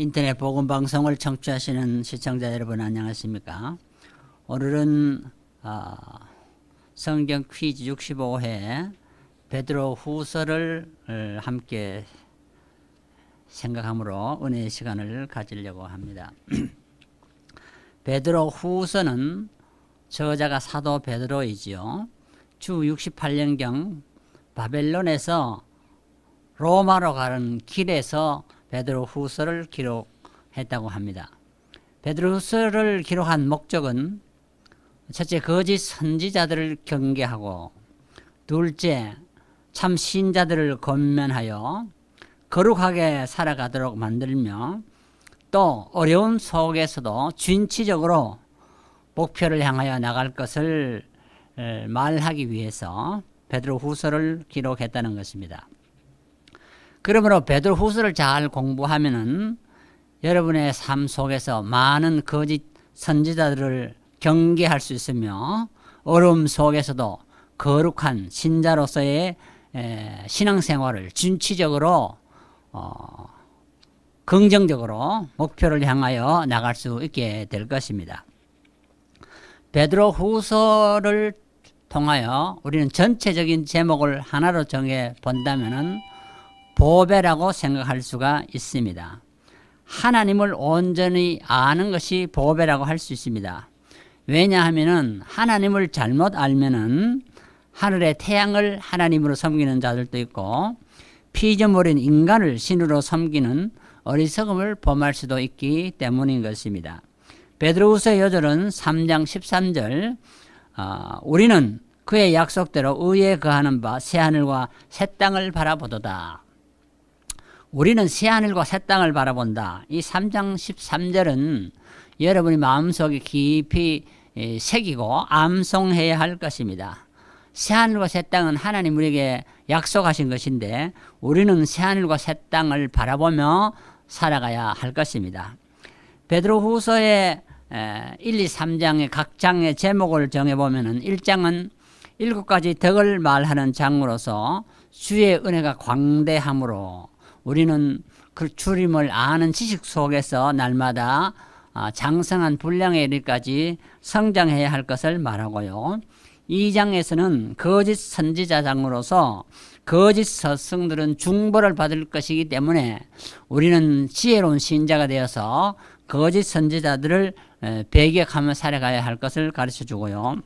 인터넷 보건 방송을 청취하시는 시청자 여러분 안녕하십니까? 오늘은 어, 성경 퀴즈 65회 베드로 후서를 어, 함께 생각하므로 은혜의 시간을 가지려고 합니다. 베드로 후서는 저자가 사도 베드로이지요. 주 68년경 바벨론에서 로마로 가는 길에서 베드로 후서를 기록했다고 합니다. 베드로 후서를 기록한 목적은 첫째 거짓 선지자들을 경계하고 둘째 참 신자들을 건면하여 거룩하게 살아가도록 만들며 또 어려운 속에서도 진취적으로 목표를 향하여 나갈 것을 말하기 위해서 베드로 후서를 기록했다는 것입니다. 그러므로 베드로 후서를 잘 공부하면은 여러분의 삶 속에서 많은 거짓 선지자들을 경계할 수 있으며 어려움 속에서도 거룩한 신자로서의 신앙생활을 진취적으로 어, 긍정적으로 목표를 향하여 나갈 수 있게 될 것입니다. 베드로 후서를 통하여 우리는 전체적인 제목을 하나로 정해 본다면은 보배라고 생각할 수가 있습니다. 하나님을 온전히 아는 것이 보배라고 할 수 있습니다. 왜냐하면 하나님을 잘못 알면 하늘의 태양을 하나님으로 섬기는 자들도 있고 피조물인 인간을 신으로 섬기는 어리석음을 범할 수도 있기 때문인 것입니다. 베드로우서의 여절은 3장 13절 어, 아, 우리는 그의 약속대로 의에 거하는 바 새하늘과 새 땅을 바라보도다. 우리는 새하늘과 새 땅을 바라본다. 이 3장 13절은 여러분이 마음속에 깊이 새기고 암송해야 할 것입니다. 새하늘과 새 땅은 하나님 우리에게 약속하신 것인데 우리는 새하늘과 새 땅을 바라보며 살아가야 할 것입니다. 베드로 후서의 1, 2, 3장의 각 장의 제목을 정해보면 1장은 일곱 가지 덕을 말하는 장으로서 주의 은혜가 광대함으로 우리는 그 주림을 아는 지식 속에서 날마다 아, 장성한 분량에 이르기까지 성장해야 할 것을 말하고요. 2장에서는 거짓 선지자장으로서 거짓 서승들은 중벌을 받을 것이기 때문에 우리는 지혜로운 신자가 되어서 거짓 선지자들을 배격하며 살아가야 할 것을 가르쳐 주고요.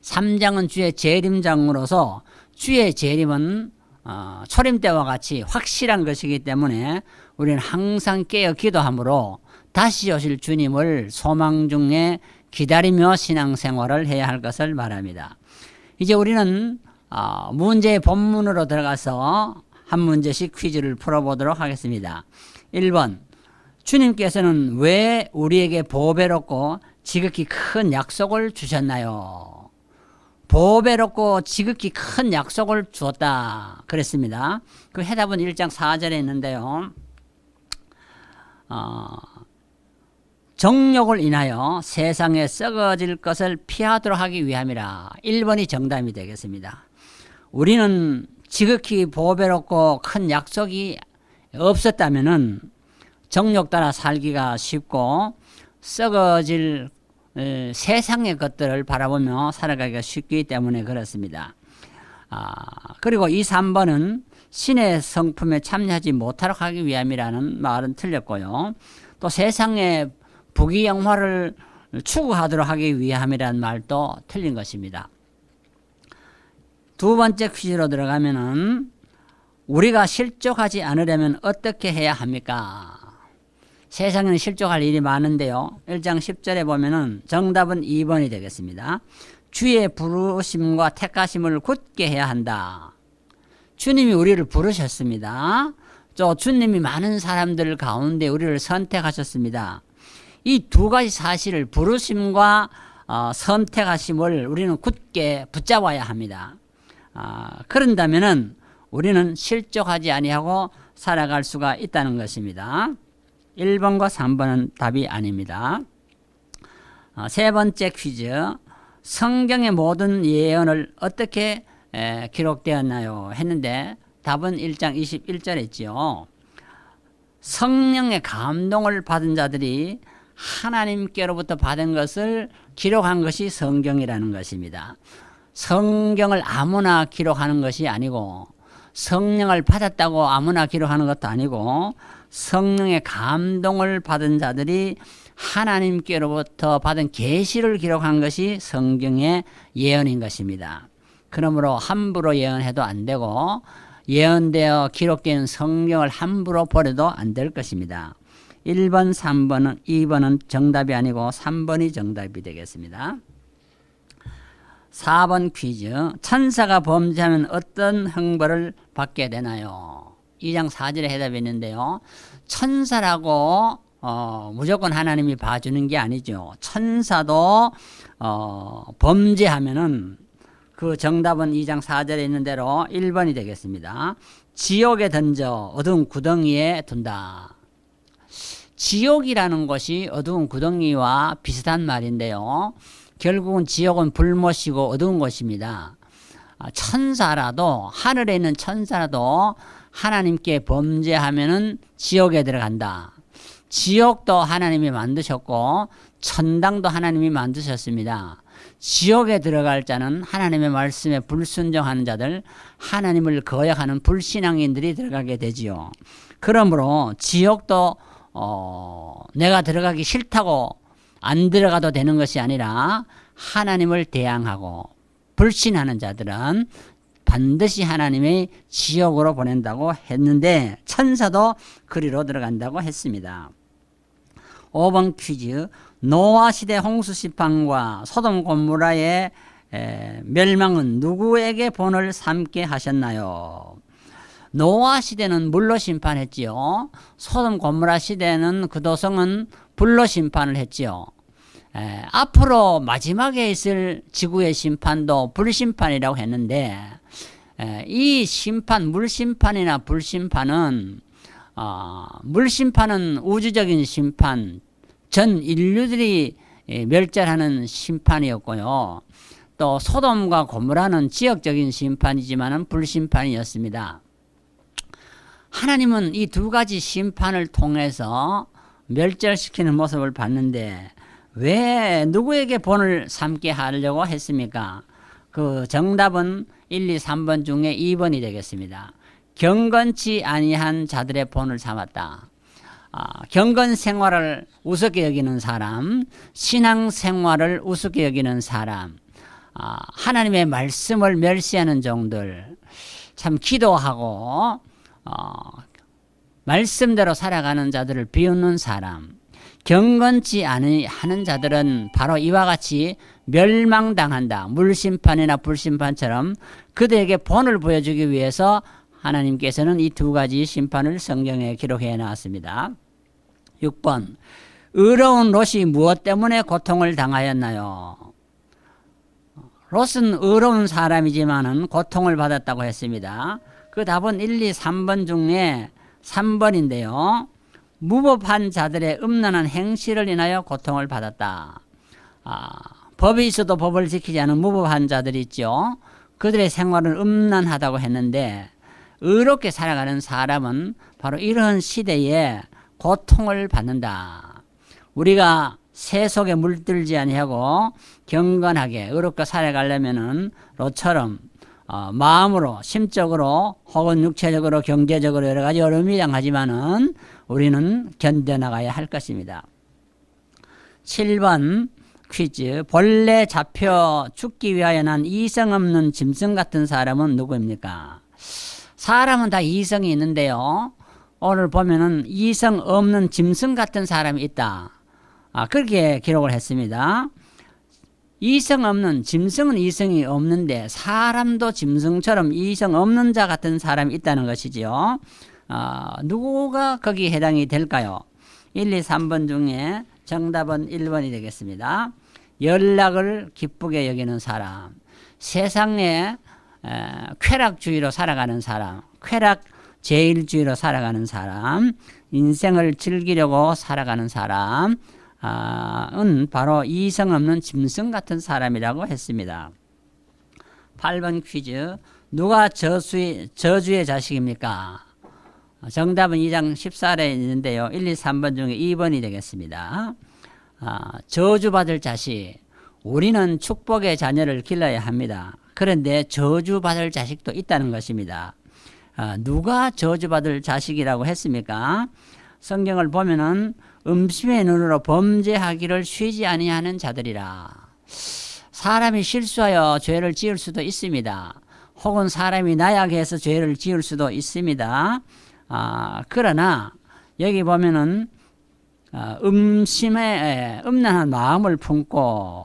3장은 주의 재림장으로서 주의 재림은 어, 초림 때와 같이 확실한 것이기 때문에 우리는 항상 깨어 기도함으로 다시 오실 주님을 소망 중에 기다리며 신앙생활을 해야 할 것을 말합니다. 이제 우리는 어, 문제의 본문으로 들어가서 한 문제씩 퀴즈를 풀어보도록 하겠습니다. 1번 주님께서는 왜 우리에게 보배롭고 지극히 큰 약속을 주셨나요? 보배롭고 지극히 큰 약속을 주었다. 그랬습니다. 그 해답은 1장 4절에 있는데요. 어, 정욕을 인하여 세상에 썩어질 것을 피하도록 하기 위함이라 1번이 정답이 되겠습니다. 우리는 지극히 보배롭고 큰 약속이 없었다면 정욕 따라 살기가 쉽고 썩어질 어, 세상의 것들을 바라보며 살아가기가 쉽기 때문에 그렇습니다. 아, 그리고 이 3번은 신의 성품에 참여하지 못하도록 하기 위함이라는 말은 틀렸고요. 또 세상의 부귀영화를 추구하도록 하기 위함이라는 말도 틀린 것입니다. 두 번째 퀴즈로 들어가면은 우리가 실족하지 않으려면 어떻게 해야 합니까? 세상에는 실족할 일이 많은데요. 1장 10절에 보면은 정답은 2번이 되겠습니다. 주의 부르심과 택하심을 굳게 해야 한다. 주님이 우리를 부르셨습니다. 저 주님이 많은 사람들 가운데 우리를 선택하셨습니다. 이 두 가지 사실을 부르심과 어, 선택하심을 우리는 굳게 붙잡아야 합니다. 아, 그런다면은 우리는 실족하지 아니하고 살아갈 수가 있다는 것입니다. 1번과 3번은 답이 아닙니다. 어, 세 번째 퀴즈. 성경의 모든 예언을 어떻게 기록되었나요? 했는데 답은 1장 21절에 지요 성령의 감동을 받은 자들이 하나님께로부터 받은 것을 기록한 것이 성경이라는 것입니다. 성경을 아무나 기록하는 것이 아니고 성령을 받았다고 아무나 기록하는 것도 아니고 성령의 감동을 받은 자들이 하나님께로부터 받은 계시를 기록한 것이 성경의 예언인 것입니다. 그러므로 함부로 예언해도 안 되고 예언되어 기록된 성경을 함부로 버려도 안 될 것입니다. 1번, 3번은 2번은 정답이 아니고 3번이 정답이 되겠습니다. 4번 퀴즈. 천사가 범죄하면 어떤 형벌을 받게 되나요? 2장 4절에 해답이 있는데요. 천사라고 어, 무조건 하나님이 봐주는 게 아니죠. 천사도 어, 범죄하면은 그 정답은 2장 4절에 있는 대로 1번이 되겠습니다. 지옥에 던져 어두운 구덩이에 둔다. 지옥이라는 것이 어두운 구덩이와 비슷한 말인데요. 결국은 지옥은 불못이고 어두운 곳입니다. 아, 천사라도 하늘에 있는 천사라도 하나님께 범죄하면은 지옥에 들어간다. 지옥도 하나님이 만드셨고 천당도 하나님이 만드셨습니다. 지옥에 들어갈 자는 하나님의 말씀에 불순종하는 자들, 하나님을 거역하는 불신앙인들이 들어가게 되지요. 그러므로 지옥도 어, 내가 들어가기 싫다고 안 들어가도 되는 것이 아니라 하나님을 대항하고 불신하는 자들은 반드시 하나님의 지옥으로 보낸다고 했는데 천사도 그리로 들어간다고 했습니다. 5번 퀴즈 노아 시대 홍수 시판과 소돔 곤무라의 멸망은 누구에게 본을 삼게 하셨나요? 노아 시대는 물로 심판했지요. 소돔 고모라 시대는 그 도성은 불로 심판을 했지요. 에, 앞으로 마지막에 있을 지구의 심판도 불심판이라고 했는데 에, 이 심판 물심판이나 불심판은 어, 물심판은 우주적인 심판 전 인류들이 멸절하는 심판이었고요. 또 소돔과 고모라는 지역적인 심판이지만 불심판이었습니다. 하나님은 이 두 가지 심판을 통해서 멸절시키는 모습을 봤는데 왜 누구에게 본을 삼게 하려고 했습니까? 그 정답은 1, 2, 3번 중에 2번이 되겠습니다. 경건치 아니한 자들의 본을 삼았다. 아, 경건 생활을 우습게 여기는 사람, 신앙 생활을 우습게 여기는 사람, 아, 하나님의 말씀을 멸시하는 종들, 참 기도하고 어, 말씀대로 살아가는 자들을 비웃는 사람, 경건치 않은 자들은 바로 이와 같이 멸망당한다. 물심판이나 불심판처럼 그들에게 본을 보여주기 위해서 하나님께서는 이 두 가지 심판을 성경에 기록해 놨습니다. 6번 의로운 롯이 무엇 때문에 고통을 당하였나요? 롯은 의로운 사람이지만 고통을 받았다고 했습니다. 그 답은 1, 2, 3번 중에 3번인데요. 무법한 자들의 음란한 행실을 인하여 고통을 받았다. 아, 법이 있어도 법을 지키지 않은 무법한 자들이 있죠. 그들의 생활은 음란하다고 했는데 의롭게 살아가는 사람은 바로 이런 시대에 고통을 받는다. 우리가 세속에 물들지 아니하고 경건하게 의롭게 살아가려면은 로처럼 어, 마음으로 심적으로 혹은 육체적으로 경제적으로 여러 가지 어려움이 당하지만은 우리는 견뎌나가야 할 것입니다. 7번 퀴즈 벌레 잡혀 죽기 위하여 난 이성 없는 짐승 같은 사람은 누구입니까? 사람은 다 이성이 있는데요. 오늘 보면은 이성 없는 짐승 같은 사람이 있다. 아, 그렇게 기록을 했습니다. 이성 없는 짐승은 이성이 없는데 사람도 짐승처럼 이성 없는 자 같은 사람이 있다는 것이지요. 어, 아, 누가 거기 해당이 될까요? 1, 2, 3번 중에 정답은 1번이 되겠습니다. 연락을 기쁘게 여기는 사람, 세상에 에, 쾌락주의로 살아가는 사람, 쾌락 제일주의로 살아가는 사람, 인생을 즐기려고 살아가는 사람, 아, 은 바로 이성 없는 짐승 같은 사람이라고 했습니다. 8번 퀴즈 누가 저수의, 저주의 자식입니까? 정답은 2장 14절에 있는데요. 1, 2, 3번 중에 2번이 되겠습니다. 아, 저주받을 자식 우리는 축복의 자녀를 길러야 합니다. 그런데 저주받을 자식도 있다는 것입니다. 아, 누가 저주받을 자식이라고 했습니까? 성경을 보면은 음심의 눈으로 범죄하기를 쉬지 아니하는 자들이라. 사람이 실수하여 죄를 지을 수도 있습니다. 혹은 사람이 나약해서 죄를 지을 수도 있습니다. 아, 그러나 여기 보면은 아, 음심의 음란한 마음을 품고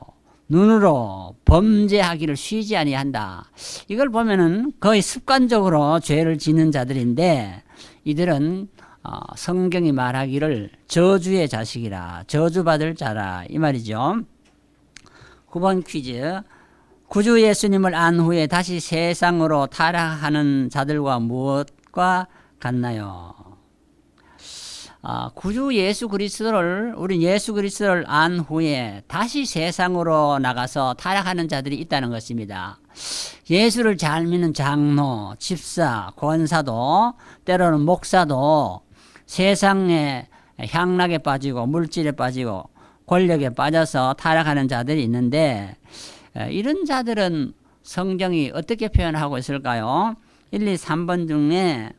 눈으로 범죄하기를 쉬지 아니한다. 이걸 보면은 거의 습관적으로 죄를 짓는 자들인데 이들은 어, 성경이 말하기를 저주의 자식이라 저주받을 자라 이 말이죠. 9번 퀴즈 구주 예수님을 안 후에 다시 세상으로 타락하는 자들과 무엇과 같나요? 아, 구주 예수 그리스도를 우리 예수 그리스도를 안 후에 다시 세상으로 나가서 타락하는 자들이 있다는 것입니다. 예수를 잘 믿는 장로, 집사, 권사도 때로는 목사도 세상의 향락에 빠지고 물질에 빠지고 권력에 빠져서 타락하는 자들이 있는데 이런 자들은 성경이 어떻게 표현하고 있을까요? 1, 2, 3번 중에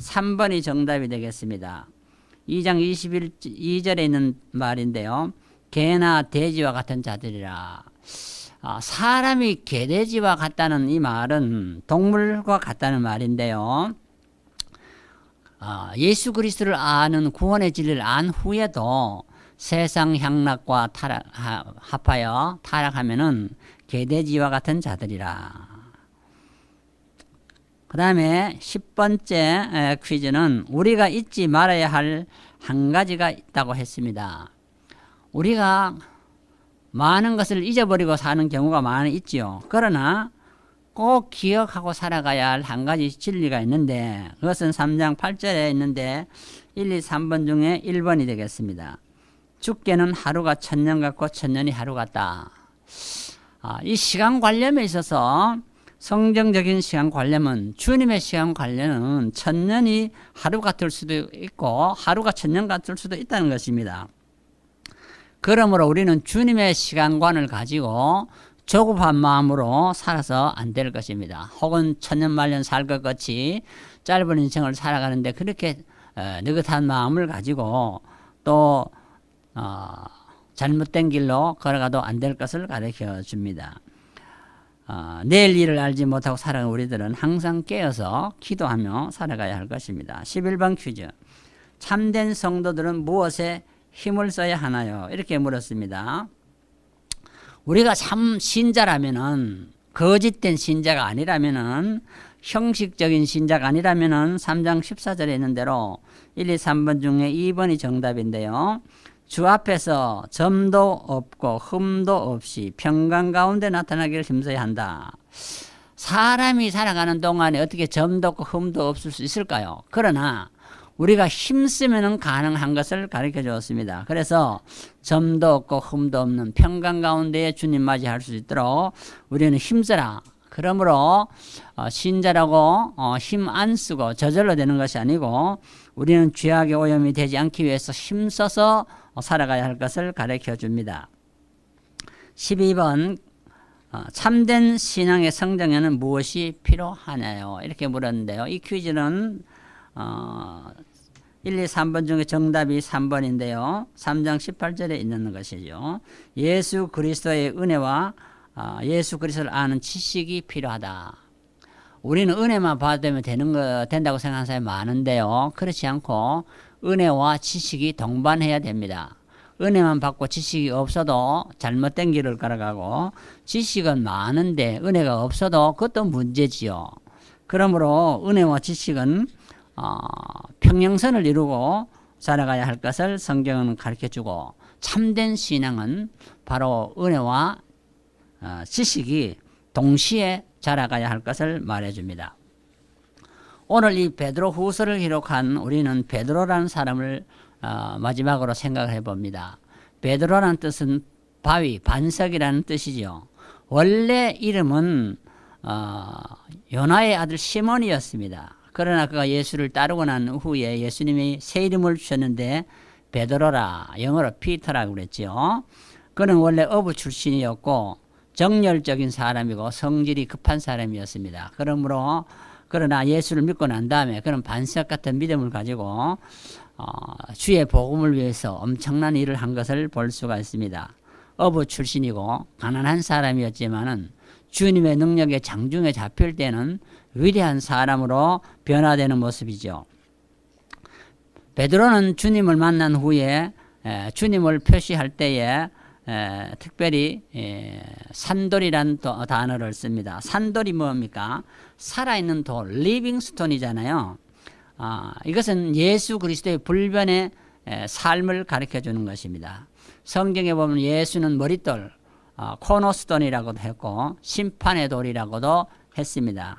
3번이 정답이 되겠습니다. 2장 21, 절에 있는 말인데요. 개나 돼지와 같은 자들이라. 아, 사람이 개돼지와 같다는 이 말은 동물과 같다는 말인데요. 아, 예수 그리스도를 아는 구원의 진리를 안 후에도 세상 향락과 타락, 합하여 타락하면은 개돼지와 같은 자들이라. 그 다음에 10번째 퀴즈는 우리가 잊지 말아야 할 한 가지가 있다고 했습니다. 우리가 많은 것을 잊어버리고 사는 경우가 많이 있지요. 그러나 꼭 기억하고 살아가야 할 한 가지 진리가 있는데 그것은 3장 8절에 있는데 1, 2, 3번 중에 1번이 되겠습니다. 죽게는 하루가 천년 같고 천년이 하루 같다. 아, 이 시간 관념에 있어서 성경적인 시간 관념은 주님의 시간 관념은 천년이 하루 같을 수도 있고 하루가 천년 같을 수도 있다는 것입니다. 그러므로 우리는 주님의 시간관을 가지고 조급한 마음으로 살아서 안 될 것입니다. 혹은 천년만년 살 것 같이 짧은 인생을 살아가는데 그렇게 어, 느긋한 마음을 가지고 또 어, 잘못된 길로 걸어가도 안 될 것을 가르쳐 줍니다. 어, 내일 일을 알지 못하고 살아가는 우리들은 항상 깨어서 기도하며 살아가야 할 것입니다. 11번 퀴즈. 참된 성도들은 무엇에 힘을 써야 하나요? 이렇게 물었습니다. 우리가 참 신자라면은 거짓된 신자가 아니라면은 형식적인 신자가 아니라면은 3장 14절에 있는 대로 1, 2, 3번 중에 2번이 정답인데요. 주 앞에서 점도 없고 흠도 없이 평강 가운데 나타나기를 힘써야 한다. 사람이 살아가는 동안에 어떻게 점도 없고 흠도 없을 수 있을까요? 그러나 우리가 힘쓰면 가능한 것을 가르쳐 주었습니다. 그래서 점도 없고 흠도 없는 평강 가운데에 주님 맞이할 수 있도록 우리는 힘쓰라. 그러므로 어, 신자라고 어, 힘안 쓰고 저절로 되는 것이 아니고 우리는 죄악의 오염이 되지 않기 위해서 힘써서 살아가야 할 것을 가르쳐 줍니다. 12번 어, 참된 신앙의 성장에는 무엇이 필요하나요? 이렇게 물었는데요. 이 퀴즈는 어, 1, 2, 3번 중에 정답이 3번인데요. 3장 18절에 있는 것이죠. 예수 그리스도의 은혜와 아, 예수 그리스도를 아는 지식이 필요하다. 우리는 은혜만 받으면 되는 거 된다고 생각하는 사람이 많은데요. 그렇지 않고 은혜와 지식이 동반해야 됩니다. 은혜만 받고 지식이 없어도 잘못된 길을 걸어가고 지식은 많은데 은혜가 없어도 그것도 문제지요. 그러므로 은혜와 지식은 어, 평양선을 이루고 살아가야 할 것을 성경은 가르쳐주고 참된 신앙은 바로 은혜와 어, 지식이 동시에 자라가야 할 것을 말해줍니다. 오늘 이 베드로 후서를 기록한 우리는 베드로라는 사람을 어, 마지막으로 생각을 해봅니다. 베드로라는 뜻은 바위, 반석이라는 뜻이죠. 원래 이름은 어, 요나의 아들 시몬이었습니다. 그러나 그가 예수를 따르고 난 후에 예수님이 새 이름을 주셨는데 베드로라 영어로 피터라고 그랬지요. 그는 원래 어부 출신이었고 정열적인 사람이고 성질이 급한 사람이었습니다. 그러므로 그러나 예수를 믿고 난 다음에 그런 반석 같은 믿음을 가지고 어, 주의 복음을 위해서 엄청난 일을 한 것을 볼 수가 있습니다. 어부 출신이고 가난한 사람이었지만은 주님의 능력에 장중에 잡힐 때는 위대한 사람으로 변화되는 모습이죠. 베드로는 주님을 만난 후에 주님을 표시할 때에 특별히 산돌이란 단어를 씁니다. 산돌이 뭡니까? 살아있는 돌, 리빙스톤이잖아요. 아, 이것은 예수 그리스도의 불변의 삶을 가르쳐주는 것입니다. 성경에 보면 예수는 머릿돌, 아, 코너스톤이라고도 했고 심판의 돌이라고도 했습니다.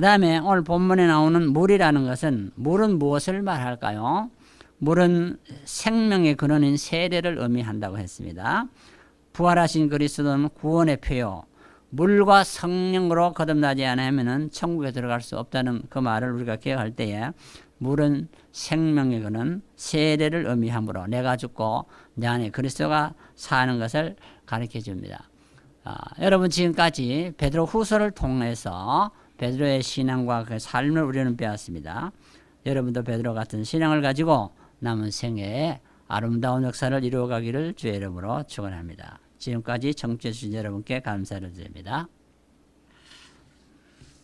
그 다음에 오늘 본문에 나오는 물이라는 것은 물은 무엇을 말할까요? 물은 생명의 근원인 세례를 의미한다고 했습니다. 부활하신 그리스도는 구원의 표요. 물과 성령으로 거듭나지 않으면 천국에 들어갈 수 없다는 그 말을 우리가 기억할 때에 물은 생명의 근원 세례를 의미하므로 내가 죽고 내 안에 그리스도가 사는 것을 가르쳐 줍니다. 아, 여러분 지금까지 베드로 후서를 통해서 베드로의 신앙과 그 삶을 우리는 배웠습니다. 여러분도 베드로 같은 신앙을 가지고 남은 생애에 아름다운 역사를 이루어가기를 주의 이름으로 축원합니다. 지금까지 청취해 주신 여러분께 감사를 드립니다.